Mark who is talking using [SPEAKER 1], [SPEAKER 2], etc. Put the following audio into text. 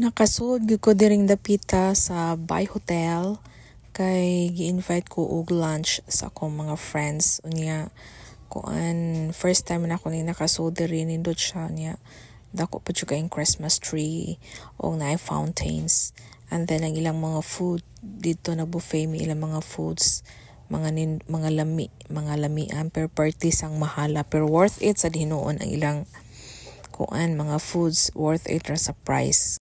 [SPEAKER 1] Nakasood gyud ko diring dapita sa Bay Hotel kay gi-invite ko og lunch sa akong mga friends unya kuan first time na ko ni nakasood diri nindot siya niya dako pa juga yung Christmas tree o na fountains and then ang ilang mga food dito na buffet may ilang mga foods mga nin, mga lami mga lamian per party sang mahala pero worth it sa dinuon ang ilang kuan mga foods worth it ra sa price